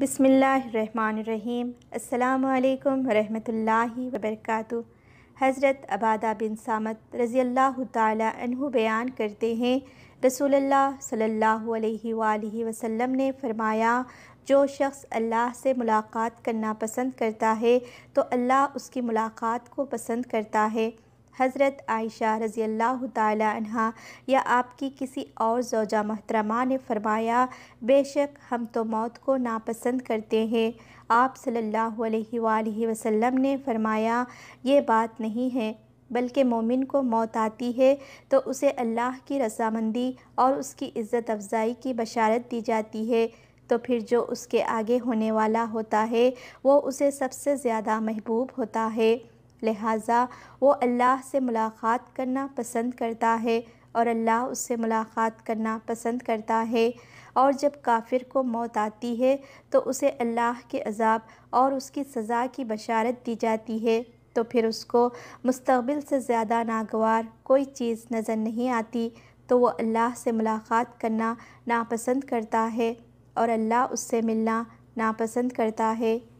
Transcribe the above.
बसमीम् अल्लाम रहमतुल्लाहि वबरकातु हज़रत अबादा बिन सामत रज़ी अल्लाह बयान करते हैं रसूलुल्लाह सल्लल्लाहु अलैहि वसल्लम ने फ़रमाया जो शख्स अल्लाह से मुलाकात करना पसंद करता है तो अल्लाह उसकी मुलाकात को पसंद करता है हज़रत आयशा रज़ी अल्लाह तह या आपकी किसी और जोजा महतरमा ने फरमाया बेशक हम तो मौत को नापसंद करते हैं आप सल्लल्लाहु अलैहि वसल्लम ने फरमाया ये बात नहीं है बल्कि मोमिन को मौत आती है तो उसे अल्लाह की रजामंदी और उसकी इज़्ज़त अफजाई की बशारत दी जाती है तो फिर जो उसके आगे होने वाला होता है वो उसे सबसे ज़्यादा महबूब होता है लिहाजा वो अल्लाह से मुलाकात करना पसंद करता है और अल्लाह उससे मुलाकात करना पसंद करता है और जब काफिर को मौत आती है तो उसे अल्लाह के अजाब और उसकी सज़ा की बशारत दी जाती है तो फिर उसको मुस्तबिल से ज़्यादा नागवार कोई चीज़ नज़र नहीं आती तो वो अल्लाह से मुलाकात करना नापसंद करता है और अल्लाह उससे मिलना नापसंद करता है